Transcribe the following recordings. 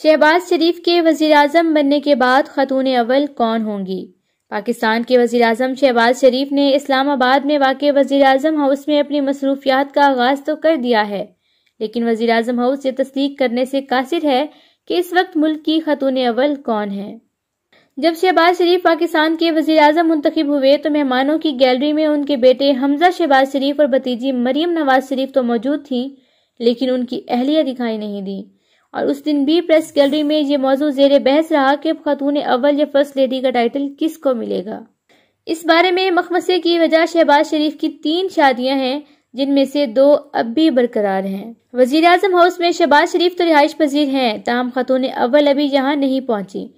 शहबाज शरीफ के वजी अजम बनने के बाद खतून अव्वल कौन होंगी पाकिस्तान के वजीर अजम शहबाज शरीफ ने इस्लामाबाद में वाक़ वजी अजम हाउस में अपनी मसरूफियात का आगाज़ तो कर दिया है लेकिन वजी अजम हाउस ये तस्दीक करने से कासिर है कि इस वक्त मुल्क की खतून अव्वल कौन है जब शहबाज शरीफ पाकिस्तान के वजीर अजम मुंतखब हुए तो मेहमानों की गैलरी में उनके बेटे हमजा शहबाज शरीफ और भतीजी मरियम नवाज शरीफ तो मौजूद थी लेकिन उनकी अहलिया दिखाई नहीं दी और उस दिन भी प्रेस गैलरी में ये मौजू जेर बहस रहा कि खतून अव्वल या फर्स्ट लेडी का टाइटल किस को मिलेगा इस बारे में मखमसे की वजह शहबाज शरीफ की तीन शादियां हैं जिनमें से दो अब भी बरकरार हैं वजीर अजम हाउस में शहबाज शरीफ तो रिहाइश पजीर हैं तहम खतून अव्वल अभी यहाँ नहीं पहुंची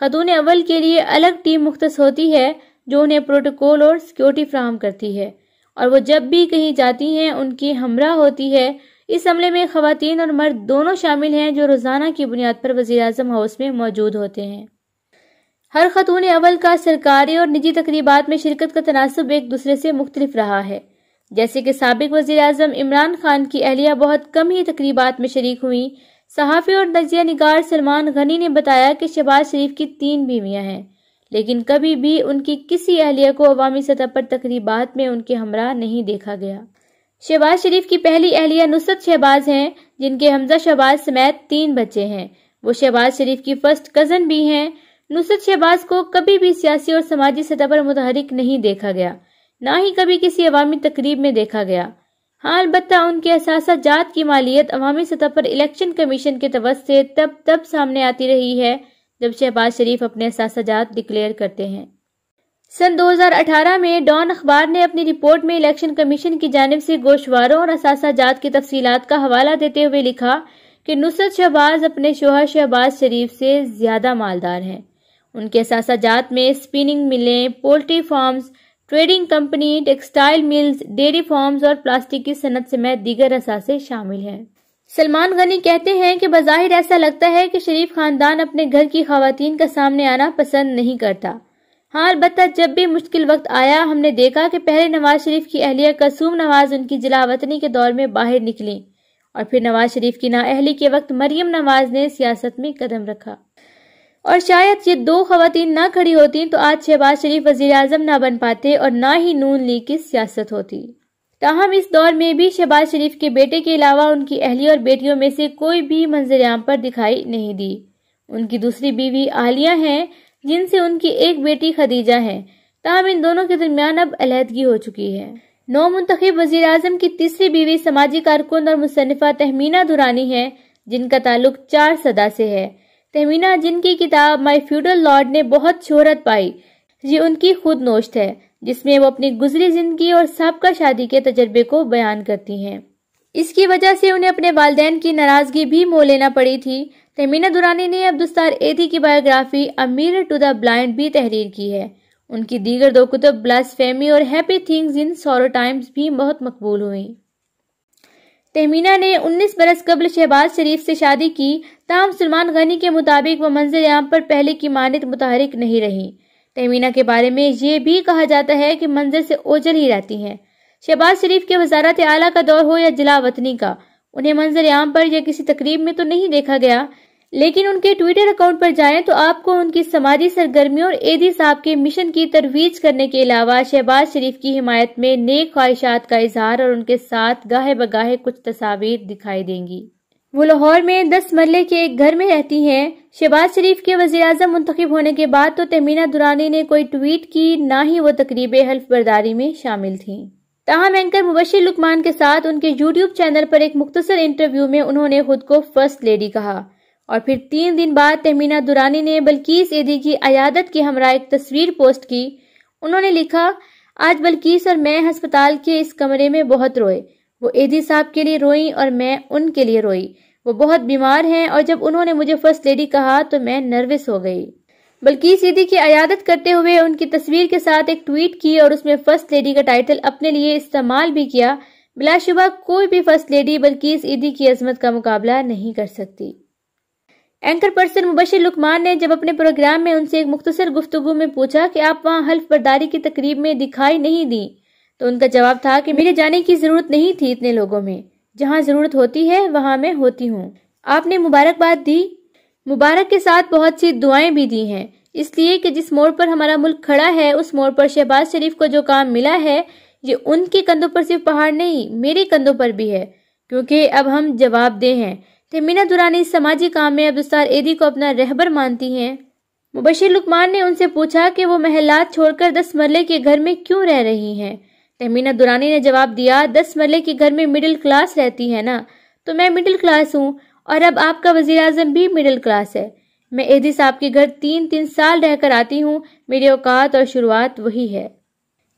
खतून अव्वल के लिए अलग टीम मुख्त होती है जो उन्हें प्रोटोकॉल और सिक्योरिटी फ्राहम करती है और वो जब भी कहीं जाती हैं उनकी हमरा होती है इस हमले में खातन और मर्द दोनों शामिल हैं जो रोजाना की बुनियाद पर वजी अजम हाउस में मौजूद होते हैं हर खतून अवल का सरकारी और निजी तकरीबा में शिरकत का तनासब एक दूसरे से मुख्तलिफ रहा है जैसे कि सबक वजी अजम इमरान खान की अहलिया बहुत कम ही तकरीबा में शरीक हुई सहाफ़ी और नजिया निगार सलमान गनी ने बताया कि शहबाज शरीफ की तीन बीवियाँ हैं लेकिन कभी भी उनकी किसी अहलिया को अवामी सतह पर तकरीबा में उनके हमरा नहीं देखा गया शहबाज शरीफ की पहली अहलिया नुसरत शहबाज हैं जिनके हमजा शहबाज समेत तीन बच्चे हैं वो शहबाज शरीफ की फर्स्ट कजन भी हैं नुसरत शहबाज को कभी भी सियासी और समाजी सतह पर मुतहरिक नहीं देखा गया ना ही कभी किसी अवामी तकरीब में देखा गया हाँ अलबत् उनके असास जात की मालियत अवामी सतह पर इलेक्शन कमीशन के तवज से तब तब सामने आती रही है जब शहबाज शरीफ अपने असास जात डिक्लेयर करते हैं सन 2018 में डॉन अखबार ने अपनी रिपोर्ट में इलेक्शन कमीशन की जानब से गोशवारों और असासाजात की तफसी का हवाला देते हुए लिखा कि नुसरत शहबाज अपने शोहर शहबाज शरीफ से ज़्यादा मालदार हैं उनके असासाजात में स्पिनिंग मिलें poultry farms trading company textile mills dairy farms और प्लास्टिक की सनत समेत दीगर असासे शामिल हैं सलमान गनी कहते हैं कि बाहिर ऐसा लगता है कि शरीफ खानदान अपने घर की खातन का सामने आना पसंद नहीं करता हाँ अलबत् जब भी मुश्किल वक्त आया हमने देखा कि पहले नवाज शरीफ की अहलिया कसूम नवाज उनकी जिलावतनी के दौर में बाहर निकली और फिर नवाज शरीफ की नाअहली के वक्त मरियम नवाज ने सियासत में कदम रखा और शायद ये दो खातन ना खड़ी होती तो आज शहबाज शरीफ वजीर अजम ना बन पाते और ना ही नून लीग की सियासत होती ताहम इस दौर में भी शहबाज शरीफ के बेटे के अलावा उनकी अहली और बेटियों में से कोई भी मंजरियाम आम पर दिखाई नहीं दी उनकी दूसरी बीवी आलिया हैं जिनसे उनकी एक बेटी खदीजा है तहम इन दोनों के दरमियान अब अलहदगी हो चुकी है नौ मुंतब वजी अजम की तीसरी बीवी समाजी कारकुन और मुसनफ़ा तहमीना दुरानी है जिनका ताल्लुक चार सदा से है तहमीना जिनकी किताब माई फ्यूडल लॉर्ड ने बहुत शोहरत पाई ये उनकी खुद नोश्त है जिसमें वो अपनी गुजरी जिंदगी और सबका शादी के तजर्बे को बयान करती हैं इसकी वजह से उन्हें अपने वालदेन की नाराजगी भी मोह लेना पड़ी थी तमीना दुरानी ने अब्दुस्तार एदी की बायोग्राफी अमीर टू द ब्लाइंड भी तहरीर की है उनकी दीगर दो कुतुब ब्लास फेमी और हैप्पी थिंग्स इन सोरो टाइम्स भी बहुत मकबूल हुई तहमीना ने 19 बरस कबल शहबाज शरीफ से शादी की तहम सलमान गनी के मुताबिक वह मंजिल आम पर पहले की मानत मुतहरिक नहीं रही तहमीना के बारे में ये भी कहा जाता है कि मंजिल से ओझल ही रहती हैं शहबाज शरीफ के वजारत आला का दौर हो या जिला वतनी का उन्हें मंजर आम पर या किसी तकरीब में तो नहीं देखा गया लेकिन उनके ट्विटर अकाउंट पर जाएं तो आपको उनकी समाजी सरगर्मियों और एदी साहब के मिशन की तरवीज करने के अलावा शहबाज शरीफ की हिमायत में नेक ख्वाहिशात का इजहार और उनके साथ गाहे बगाहे कुछ तस्वीर दिखाई देंगी वो लाहौर में दस मरले के एक घर में रहती हैं शहबाज शरीफ के वजी अजम मुंतब होने के बाद तो तमीना दुरानी ने कोई ट्वीट की ना ही वो तकरीब हल्फ बर्दारी में शामिल थी ताहम एंकर मुबशर लुकमान के साथ उनके यूट्यूब चैनल पर एक मुख्तर इंटरव्यू में उन्होंने खुद को फर्स्ट लेडी कहा और फिर तीन दिन बाद तहमीना दुरानी ने बल्कीस एदी की अयादत की हमरा एक तस्वीर पोस्ट की उन्होंने लिखा आज बल्कीस और मैं हस्पताल के इस कमरे में बहुत रोए वो एदी साहब के लिए रोई और मैं उनके लिए रोई वो बहुत बीमार हैं और जब उन्होंने मुझे फर्स्ट लेडी कहा तो मैं नर्वस हो गई बल्कि सीधी की अयादत करते हुए उनकी तस्वीर के साथ एक ट्वीट की और उसमें फर्स्ट लेडी का टाइटल अपने लिए इस्तेमाल भी किया बिलाशुबा कोई भी फर्स्ट लेडी बल्कि इस ईदी की अजमत का मुकाबला नहीं कर सकती एंकर पर्सन मुबशर लुकमान ने जब अपने प्रोग्राम में उनसे एक मुख्तसर गुफ्तु में पूछा कि आप वहाँ हल्फ बर्दारी की तकरीब में दिखाई नहीं दी तो उनका जवाब था कि मेरे जाने की जरूरत नहीं थी इतने लोगों में जहाँ जरूरत होती है वहाँ मैं होती हूँ आपने मुबारकबाद दी मुबारक के साथ बहुत सी दुआएं भी दी हैं इसलिए कि जिस मोड़ पर हमारा मुल्क खड़ा है उस मोड़ पर शहबाज शरीफ को जो काम मिला है ये उनके कंधों पर सिर्फ पहाड़ नहीं मेरे कंधों पर भी है क्योंकि अब हम जवाब दे हैं तहमीना दुरानी इस समाजी काम में अब्दुस्तार एदी को अपना रहबर मानती हैं मुबशर लुकमान ने उनसे पूछा कि वो महलात छोड़कर दस मरले के घर में क्यों रह रही हैं तहमीना दुरानी ने जवाब दिया दस मरले के घर में मिडिल क्लास रहती है ना तो मैं मिडिल क्लास हूँ और अब आपका वजीर अजम भी मिडिल क्लास है मैं एदी साहब के घर तीन तीन साल रहकर आती हूँ मेरी औकात और शुरुआत वही है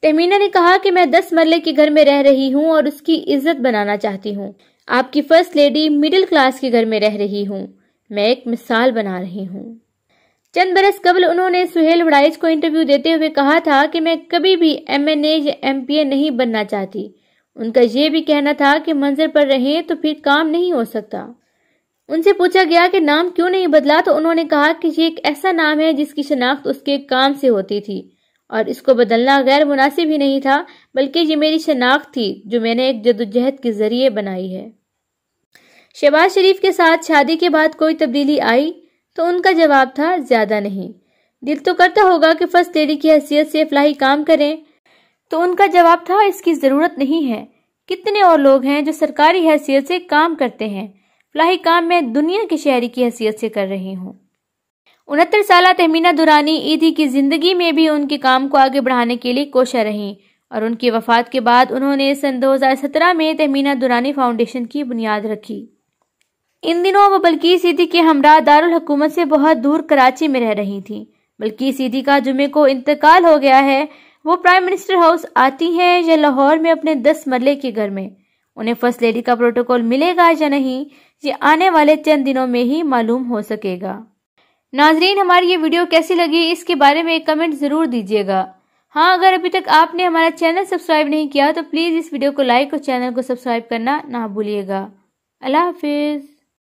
तमीना ने कहा कि मैं दस मरले के घर में रह रही हूँ और उसकी इज्जत बनाना चाहती हूँ आपकी फर्स्ट लेडी मिडिल क्लास के घर में रह रही हूँ मैं एक मिसाल बना रही हूँ चंद बरस कबल उन्होंने सुहेल वड़ाइज को इंटरव्यू देते हुए कहा था कि मैं कभी भी एम एन ए या एम पी ए नहीं बनना चाहती उनका ये भी कहना था कि मंजर पर रहें तो फिर काम नहीं हो सकता उनसे पूछा गया कि नाम क्यों नहीं बदला तो उन्होंने कहा कि ये एक ऐसा नाम है जिसकी शनाख्त उसके काम से होती थी और इसको बदलना गैर मुनासिब ही नहीं था बल्कि ये मेरी शनाख्त थी जो मैंने एक जदोजहद के जरिए बनाई है शहबाज शरीफ के साथ शादी के बाद कोई तब्दीली आई तो उनका जवाब था ज्यादा नहीं दिल तो करता होगा कि फर्स्ट लेडी की हैसियत से अफलाही काम करें तो उनका जवाब था इसकी ज़रूरत नहीं है कितने और लोग हैं जो सरकारी हैसियत से काम करते हैं फलाही काम मैं दुनिया के शहरी की हैसियत से कर रही हूँ उनहत्तर साल तहमीना दुरानी ईदी की ज़िंदगी में भी उनके काम को आगे बढ़ाने के लिए कोशा रहीं और उनकी वफात के बाद उन्होंने सन 2017 में तहमीना दुरानी फाउंडेशन की बुनियाद रखी इन दिनों वो बल्कि सीधी के हमरा दारकूमत से बहुत दूर कराची में रह रही थी बल्कि सीधी का जुमे को इंतकाल हो गया है वो प्राइम मिनिस्टर हाउस आती हैं या लाहौर में अपने दस मरले के घर में उन्हें फर्स्ट लेडी का प्रोटोकॉल मिलेगा या नहीं ये आने वाले चंद दिनों में ही मालूम हो सकेगा नाजरीन हमारी ये वीडियो कैसी लगी इसके बारे में एक कमेंट ज़रूर दीजिएगा हाँ अगर अभी तक आपने हमारा चैनल सब्सक्राइब नहीं किया तो प्लीज़ इस वीडियो को लाइक और चैनल को सब्सक्राइब करना ना भूलिएगा अल्लाह हाफिज़